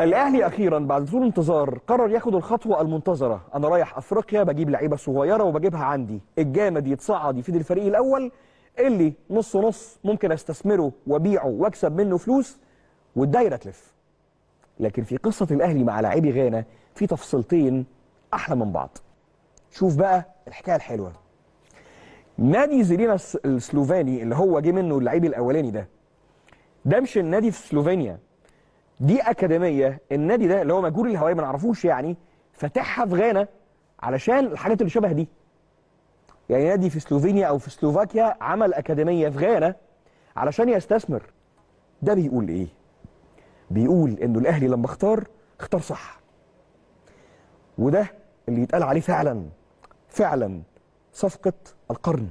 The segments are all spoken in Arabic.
الاهلي اخيرا بعد طول انتظار قرر ياخد الخطوه المنتظره انا رايح افريقيا بجيب لعيبه صغيره وبجيبها عندي الجامد يتصعد يفيد الفريق الاول اللي نص نص ممكن استثمره وابيعه واكسب منه فلوس والدايره تلف لكن في قصه الاهلي مع لاعبي غانا في تفصيلتين احلى من بعض شوف بقى الحكايه الحلوه نادي زيلينا السلوفاني اللي هو جه منه اللعيب الاولاني ده ده مش النادي في سلوفينيا دي اكاديميه النادي ده اللي هو مجهول الهوائي ما نعرفوش يعني فاتحها في غانا علشان الحاجات اللي شبه دي يعني نادي في سلوفينيا او في سلوفاكيا عمل اكاديميه في غانا علشان يستثمر ده بيقول ايه بيقول انه الاهلي لما اختار اختار صح وده اللي يتقال عليه فعلا فعلا صفقه القرن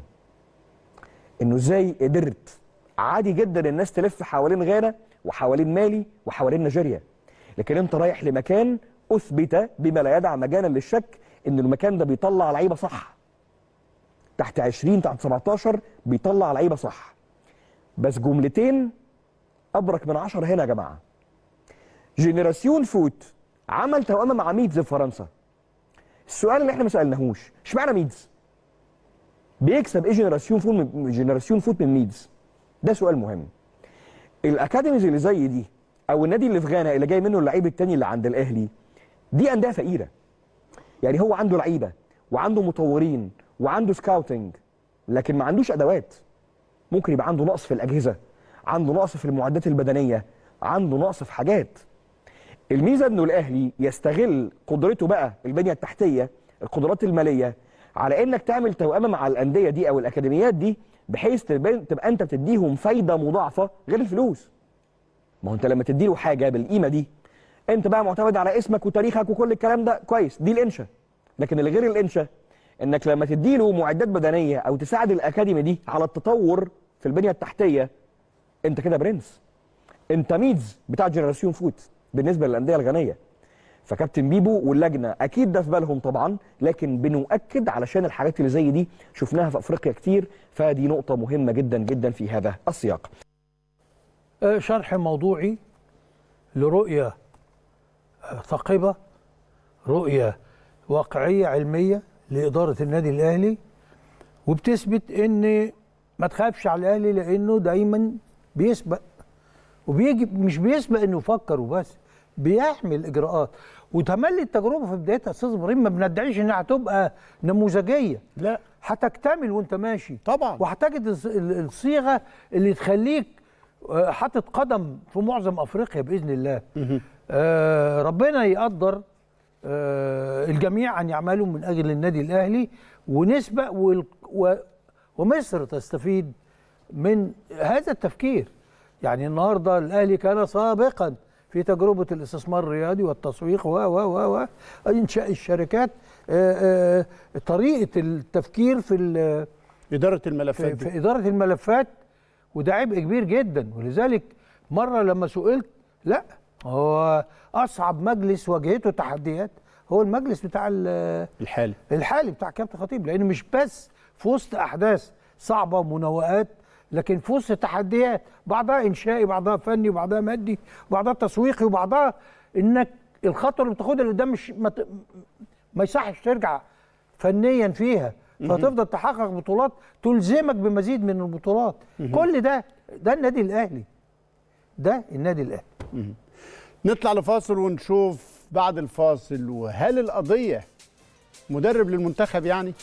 انه ازاي قدرت عادي جدا الناس تلف حوالين غانا وحوالين مالي وحوالين نيجيريا لكن انت رايح لمكان اثبت بما لا يدع مجالا للشك ان المكان ده بيطلع لعيبه صح تحت 20 تحت 17 بيطلع لعيبه صح بس جملتين ابرك من 10 هنا يا جماعه جينيراسيون فوت عمل توأمه مع ميدز في فرنسا السؤال اللي احنا ما سالناهوش اشمعنى ميدز بيكسب ايه جينيراسيون فوت من جينيراسيون فوت من ميدز ده سؤال مهم الاكاديميز اللي زي دي او النادي اللي في غانا اللي جاي منه اللعيب التاني اللي عند الاهلي دي انديه فقيره يعني هو عنده لعيبه وعنده مطورين وعنده سكاوتنج لكن ما عندوش ادوات ممكن يبقى عنده نقص في الاجهزه عنده نقص في المعدات البدنيه عنده نقص في حاجات الميزه انه الاهلي يستغل قدرته بقى البنيه التحتيه القدرات الماليه على انك تعمل توأمه مع الانديه دي او الاكاديميات دي بحيث تبقى انت بتديهم فايده مضاعفه غير الفلوس ما هو انت لما تديله حاجه بالقيمه دي انت بقى معتمد على اسمك وتاريخك وكل الكلام ده كويس دي الانشا لكن اللي غير الانشا انك لما تديله معدات بدنيه او تساعد الاكاديمي دي على التطور في البنيه التحتيه انت كده برنس انت ميدز بتاع جنراسيون فوت بالنسبه للانديه الغنيه فكابتن بيبو واللجنه اكيد ده في بالهم طبعا لكن بنؤكد علشان الحاجات اللي زي دي شفناها في افريقيا كتير فدي نقطه مهمه جدا جدا في هذا السياق. أه، شرح موضوعي لرؤيه أه، ثاقبه رؤيه واقعيه علميه لاداره النادي الاهلي وبتثبت ان ما تخافش على الاهلي لانه دايما بيسبق وبيجي مش بيسبق انه يفكر وبس بيعمل اجراءات وتملي التجربه في بدايتها استاذ ابراهيم ما بندعيش انها هتبقى نموذجيه لا هتكتمل وانت ماشي طبعا وهتجد الصيغه اللي تخليك آه، حاطط قدم في معظم افريقيا باذن الله آه ربنا يقدر آه الجميع ان يعملوا من اجل النادي الاهلي ونسبه و ومصر تستفيد من هذا التفكير يعني النهارده الاهلي كان سابقا في تجربه الاستثمار الريادي والتسويق و و و انشاء الشركات آه، آه، طريقه التفكير في اداره الملفات في, في اداره الملفات وده عبء كبير جدا ولذلك مره لما سئلت لا هو اصعب مجلس واجهته تحديات هو المجلس بتاع الحالي الحالي بتاع كابتن خطيب لأنه مش بس في وسط احداث صعبه ومناوئات لكن في وسط تحديات بعضها انشائي بعضها فني بعضها مادي بعضها تسويقي وبعضها انك الخطوه اللي بتاخدها اللي قدام مش ما, ت... ما يصحش ترجع فنيا فيها فهتفضل تحقق بطولات تلزمك بمزيد من البطولات كل ده ده النادي الاهلي ده النادي الاهلي نطلع لفاصل ونشوف بعد الفاصل وهل القضيه مدرب للمنتخب يعني